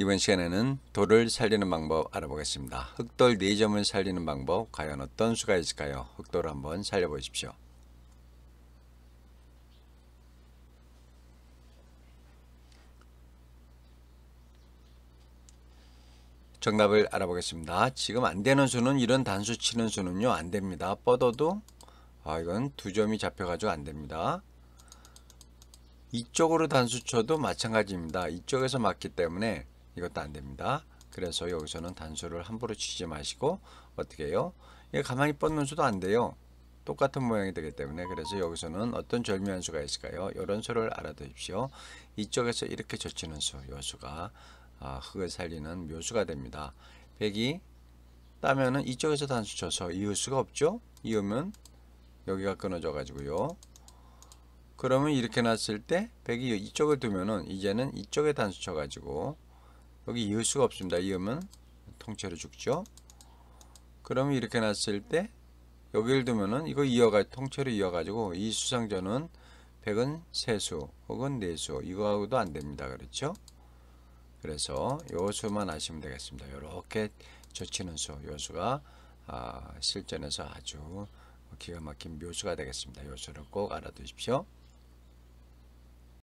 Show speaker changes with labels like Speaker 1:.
Speaker 1: 이번 시간에는 돌을 살리는 방법 알아보겠습니다. 흑돌 4점을 살리는 방법 과연 어떤 수가 있을까요? 흑돌을 한번 살려보십시오. 정답을 알아보겠습니다. 지금 안되는 수는 이런 단수 치는 수는요 안됩니다. 뻗어도 아 이건 두 점이 잡혀가지고 안됩니다. 이쪽으로 단수 쳐도 마찬가지입니다. 이쪽에서 맞기 때문에 이것도 안 됩니다. 그래서 여기서는 단수를 함부로 치지 마시고 어떻게 해요? 이게 가만히 뻗는 수도 안 돼요. 똑같은 모양이 되기 때문에 그래서 여기서는 어떤 절묘한 수가 있을까요? 이런 수를 알아두십시오. 이쪽에서 이렇게 젖히는 수, 요 수가 아, 흙을 살리는 묘수가 됩니다. 백이 따면은 이쪽에서 단수 쳐서 이을 수가 없죠? 이으면 여기가 끊어져 가지고요. 그러면 이렇게 놨을때 백이 이쪽을 두면은 이제는 이쪽에 단수 쳐 가지고 여기 이을 수가 없습니다. 이으면 통째로 죽죠. 그러면 이렇게 났을 때 여기를 두면은 이거 이어가 통째로 이어가지고 이 수상전은 1은 세수 혹은 내수 네 이거하고도 안 됩니다. 그렇죠? 그래서 요 수만 아시면 되겠습니다. 이렇게 젖히는 수, 요 수가 아, 실전에서 아주 기가 막힌 묘수가 되겠습니다. 요 수를 꼭 알아두십시오.